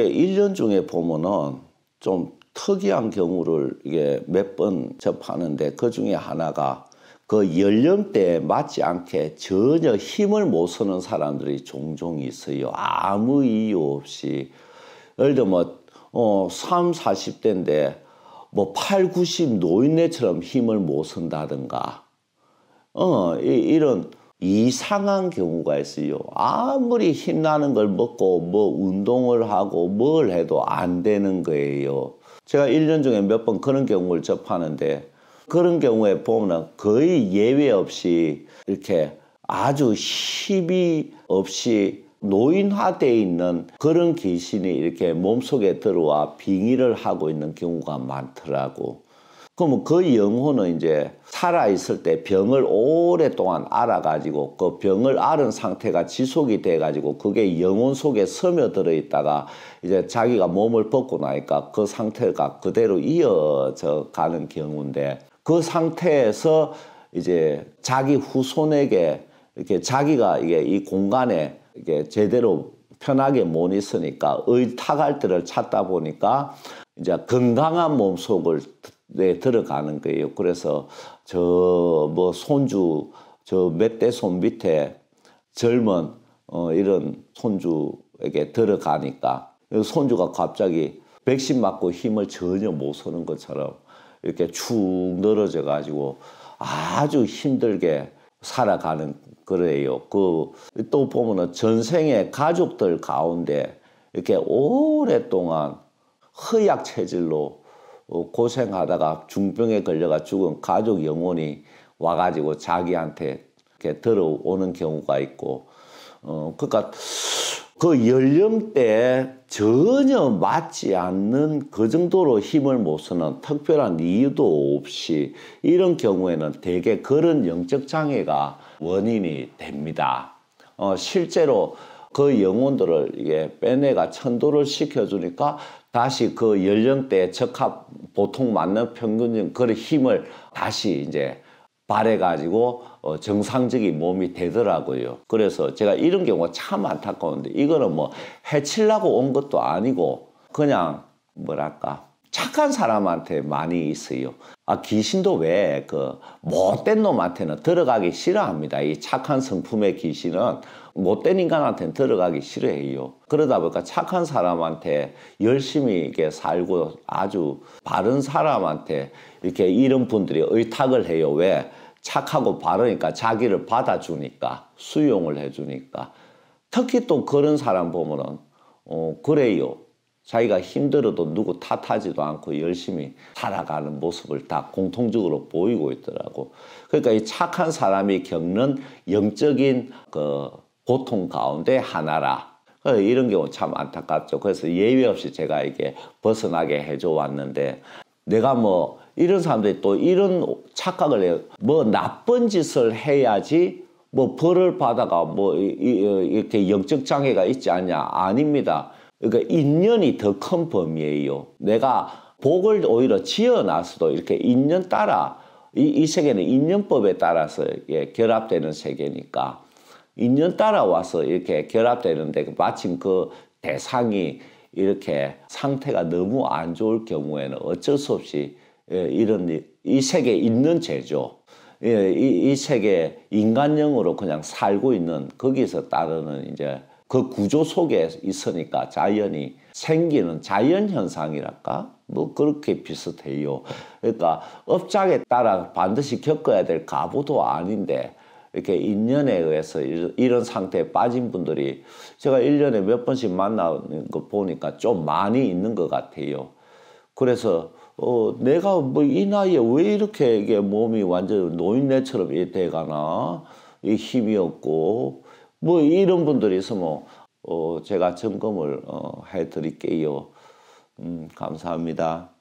이게 일년 중에 보면은 좀 특이한 경우를 이게 몇 번 접하는데 그 중에 하나가 그 연령대에 맞지 않게 전혀 힘을 못 쓰는 사람들이 종종 있어요. 아무 이유 없이. 예를 들면, 어, 3, 40대인데 뭐 8, 90 노인네처럼 힘을 못 쓴다든가. 어, 이, 이런 이상한 경우가 있어요. 아무리 힘나는 걸 먹고 뭐 운동을 하고 뭘 해도 안 되는 거예요. 제가 1년 중에 몇 번 그런 경우를 접하는데 그런 경우에 보면 거의 예외 없이 이렇게 아주 힘이 없이 노인화되어 있는 그런 귀신이 이렇게 몸속에 들어와 빙의를 하고 있는 경우가 많더라고. 그러면 그 영혼은 이제 살아있을 때 병을 오랫동안 알아가지고 그 병을 앓은 상태가 지속이 돼가지고 그게 영혼 속에 스며들어 있다가 이제 자기가 몸을 벗고 나니까 그 상태가 그대로 이어져 가는 경우인데 그 상태에서 이제 자기 후손에게 이렇게 자기가 이게 이 공간에 이게 제대로 편하게 못 있으니까 의탁할 때를 찾다 보니까 이제 건강한 몸속을 에 들어가는 거예요. 그래서 저 뭐 손주 저 몇 대 손 밑에 젊은 어 이런 손주에게 들어가니까 손주가 갑자기 백신 맞고 힘을 전혀 못 쓰는 것처럼 이렇게 축 늘어져 가지고 아주 힘들게 살아가는 거래요. 그 또 보면은 전생에 가족들 가운데 이렇게 오랫동안 허약 체질로 어, 고생하다가 중병에 걸려가 죽은 가족 영혼이 와가지고 자기한테 이렇게 들어오는 경우가 있고, 어, 그니까그 연령대에 전혀 맞지 않는 그 정도로 힘을 못 쓰는 특별한 이유도 없이 이런 경우에는 대개 그런 영적 장애가 원인이 됩니다. 어, 실제로 그 영혼들을 이게 빼내가 천도를 시켜주니까 다시 그 연령대에 적합 보통 맞는 평균증 그런 힘을 다시 이제 발해가지고 어, 정상적인 몸이 되더라고요. 그래서 제가 이런 경우가 참 안타까운데 이거는 뭐 해치려고 온 것도 아니고 그냥 뭐랄까 착한 사람한테 많이 있어요. 아 귀신도 왜 그 못된 놈한테는 들어가기 싫어합니다. 이 착한 성품의 귀신은 못된 인간한테는 들어가기 싫어해요. 그러다 보니까 착한 사람한테 열심히 이렇게 살고 아주 바른 사람한테 이렇게 이런 분들이 의탁을 해요. 왜? 착하고 바르니까 자기를 받아주니까 수용을 해주니까 특히 또 그런 사람 보면은 어 그래요. 자기가 힘들어도 누구 탓하지도 않고 열심히 살아가는 모습을 다 공통적으로 보이고 있더라고. 그러니까 이 착한 사람이 겪는 영적인 그 고통 가운데 하나라. 어, 이런 경우 참 안타깝죠. 그래서 예외 없이 제가 이게 벗어나게 해 줘 왔는데 내가 뭐 이런 사람들이 또 이런 착각을 해요. 뭐 나쁜 짓을 해야지 뭐 벌을 받아가 뭐 어, 이렇게 영적 장애가 있지 않냐? 아닙니다. 그러니까 인연이 더 큰 범위예요. 내가 복을 오히려 지어놨어도 이렇게 인연 따라 이, 이 세계는 인연법에 따라서 예, 결합되는 세계니까 인연 따라와서 이렇게 결합되는데 그 마침 그 대상이 이렇게 상태가 너무 안 좋을 경우에는 어쩔 수 없이 예, 이런 이 세계에 있는 죄죠. 예, 이, 이 세계 인간형으로 그냥 살고 있는 거기서 따르는 이제 그 구조 속에 있으니까 자연이 생기는 자연 현상이랄까 뭐 그렇게 비슷해요. 그러니까 업장에 따라 반드시 겪어야 될 가부도 아닌데 이렇게 인연에 의해서 이런 상태에 빠진 분들이 제가 1년에 몇 번씩 만나는 거 보니까 좀 많이 있는 것 같아요. 그래서 어, 내가 뭐 이 나이에 왜 이렇게 이게 몸이 완전 노인네처럼 이 돼가나 이 힘이 없고 뭐 이런 분들이 있으면 뭐, 어, 제가 점검을 어, 해드릴게요. 음, 감사합니다.